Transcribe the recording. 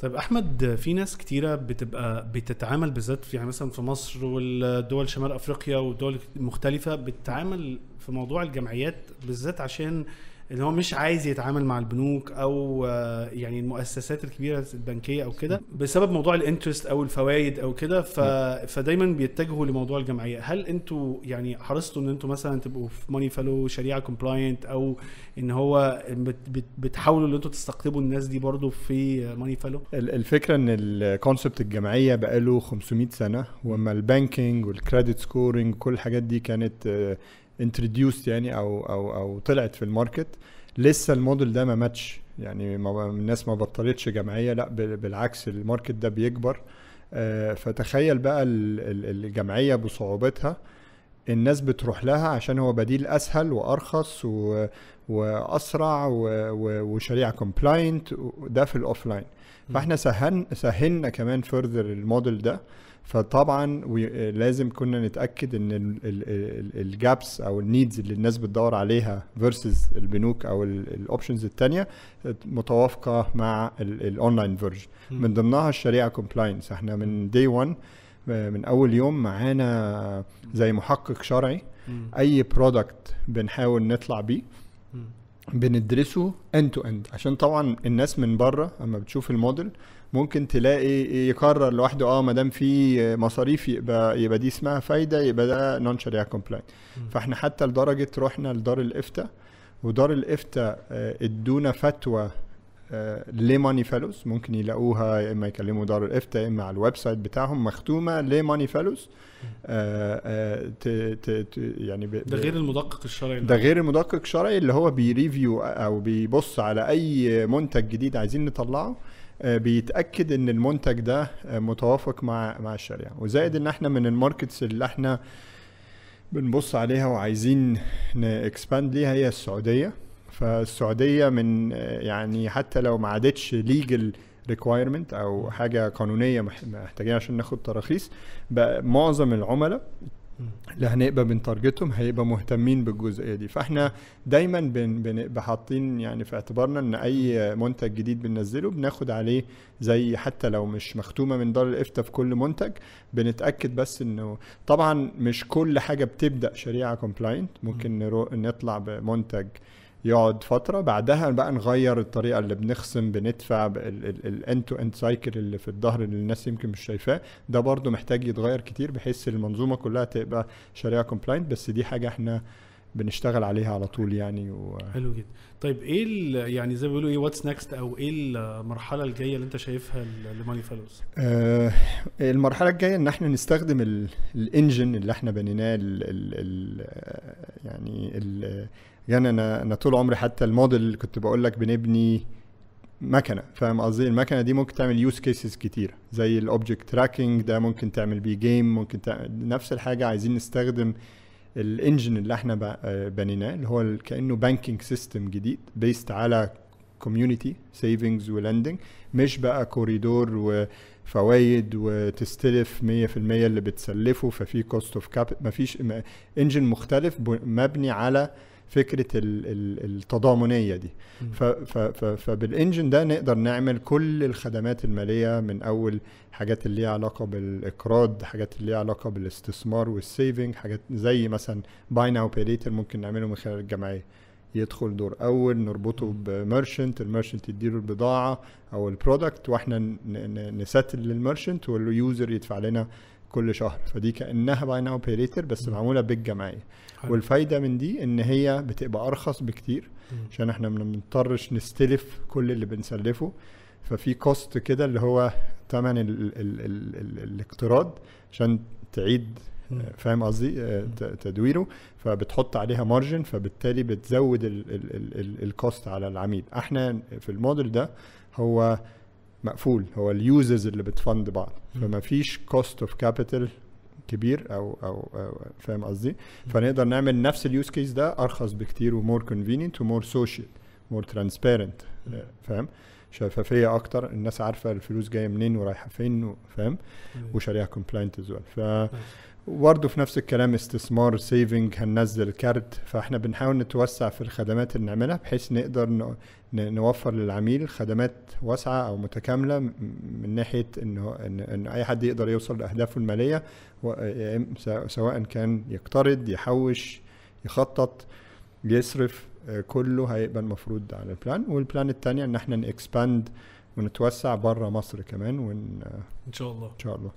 طيب احمد في ناس كتيره بتبقى بتتعامل بالذات في يعني مثلا في مصر والدول شمال افريقيا ودول مختلفه بتتعامل في موضوع الجمعيات بالذات عشان اللي هو مش عايز يتعامل مع البنوك او آه، يعني المؤسسات الكبيره البنكيه او كده بسبب موضوع الانترست او الفوائد او كده فدايما نعم. بيتجهوا لموضوع الجمعيه هل انتوا يعني حرصتوا ان انتوا مثلا تبقوا في ماني فالو شريعه كومبلاينت او ان هو بتحاولوا ان انتوا تستقطبوا الناس دي برضو في ماني فالو الفكره ان الكونسبت الجمعيه بقاله 500 سنه وما البانكينج والكريدت سكورنج كل الحاجات دي كانت آه، انتروديوست يعني او او او طلعت في الماركت لسه الموديل ده ما ماتش يعني ما الناس ما بطلتش جمعيه لا بالعكس الماركت ده بيكبر آه، فتخيل بقى الجمعيه بصعوبتها الناس بتروح لها عشان هو بديل اسهل وارخص و... واسرع و... و... وشريعه كومبلاينت ده في الاوفلاين فاحنا سهل سهلنا كمان فurther الموديل ده فطبعا لازم كنا نتاكد ان الجابس او النيدز اللي الناس بتدور عليها فيرسز البنوك او الاوبشنز الثانيه متوافقه مع الاونلاين فيرجن من ضمنها الشريعه كومبلاينس احنا من دي 1 من اول يوم معانا زي محقق شرعي اي برودكت بنحاول نطلع بيه بندرسه اند تو اند عشان طبعا الناس من بره اما بتشوف الموديل ممكن تلاقي يقرر لوحده اه ما دام في مصاريف يبقى يبقى دي اسمها فايده يبقى ده نون شريعه كومبلاين فاحنا حتى لدرجه رحنا لدار الافتاء ودار الافتاء آه، ادونا فتوى آه، لي ماني فيلوز ممكن يلاقوها يا اما يكلموا دار الافتاء يا اما على الويب سايت بتاعهم مختومه لي ماني فيلوز آه، آه، يعني ب... ده غير المدقق الشرعي ده غير المدقق الشرعي اللي هو بيريفيو او بيبص على اي منتج جديد عايزين نطلعه بيتاكد ان المنتج ده متوافق مع مع الشريعه وزائد ان احنا من الماركتس اللي احنا بنبص عليها وعايزين نكسباند ليها هي السعوديه فالسعوديه من يعني حتى لو ما عادتش ليجل ريكوايرمنت او حاجه قانونيه محتاجين عشان ناخد تراخيص بقى معظم العملاء اللي هنبقى بنتارجتهم هيبقى مهتمين بالجزئيه دي فاحنا دايما بنبقى حاطين يعني في اعتبارنا ان اي منتج جديد بننزله بناخد عليه زي حتى لو مش مختومه من دار الافتاء في كل منتج بنتاكد بس انه طبعا مش كل حاجه بتبدا شريعه كومبلاينت ممكن نطلع بمنتج يقعد فتره بعدها بقى نغير الطريقه اللي بنخصم بندفع الان تو اند سايكل اللي في الظهر اللي الناس يمكن مش شايفاه ده برضو محتاج يتغير كتير بحيث المنظومه كلها تبقى شريعه كومبلاينت بس دي حاجه احنا بنشتغل عليها على طول يعني و... حلو جدا طيب ايه يعني زي ما بيقولوا ايه واتس نكست او ايه المرحله الجايه اللي انت شايفها لماني فالوز آه المرحله الجايه ان احنا نستخدم الانجن اللي احنا بنيناه ال ال آه، يعني ال يعني انا انا طول عمري حتى الموديل اللي كنت بقول لك بنبني مكنه فاهم قصدي المكنه دي ممكن تعمل يوز كيسز كتير زي الاوبجكت تراكنج ده ممكن تعمل بيه جيم ممكن تعمل نفس الحاجه عايزين نستخدم الانجن اللي احنا آه، بنيناه اللي هو كانه بانكينج سيستم جديد بيست على كوميونتي سيفنجز ولندنج مش بقى كوريدور وفوائد وتستلف 100% اللي بتسلفه ففي كوست اوف كابيتال مفيش انجن مختلف مبني على فكره التضامنيه دي فبالانجن ده نقدر نعمل كل الخدمات الماليه من اول حاجات اللي ليها علاقه بالاقراض حاجات اللي ليها علاقه بالاستثمار والسيفنج حاجات زي مثلا باي ناو ليتر ممكن نعمله من خلال الجمعيه يدخل دور اول نربطه بميرشنت الميرشنت يديله البضاعه او البرودكت واحنا نساتل للميرشنت واليوزر يدفع لنا كل شهر فدي كانها باي ناو بي ليتر بس معموله بالجمعيه حلو. والفايده من دي ان هي بتبقى ارخص بكتير عشان احنا ما بنضطرش نستلف كل اللي بنسلفه ففي كوست كده اللي هو ثمن الاقتراض عشان تعيد آه، فاهم قصدي آه، تدويره فبتحط عليها مارجن فبالتالي بتزود الكوست على العميل احنا في الموديل ده هو مقفول هو اليوزرز اللي بتفند بعض فما فيش كوست اوف كابيتال كبير او او, أو فاهم قصدي فنقدر نعمل نفس اليوز كيس ده ارخص بكتير ومور كونفينينت ومور سوشيال مور ترانسبيرنت فاهم شفافيه اكتر الناس عارفه الفلوس جايه منين ورايحه فين فاهم وشريعه كومبلاينت از ف وبرده في نفس الكلام استثمار سيفنج هننزل كارت فاحنا بنحاول نتوسع في الخدمات اللي نعملها بحيث نقدر نوفر للعميل خدمات واسعه او متكامله من ناحيه انه ان اي حد يقدر يوصل لاهدافه الماليه سواء كان يقترض يحوش يخطط يصرف كله هيبقى المفروض على البلان والبلان الثاني ان احنا نكسباند ونتوسع بره مصر كمان ون... ان شاء الله ان شاء الله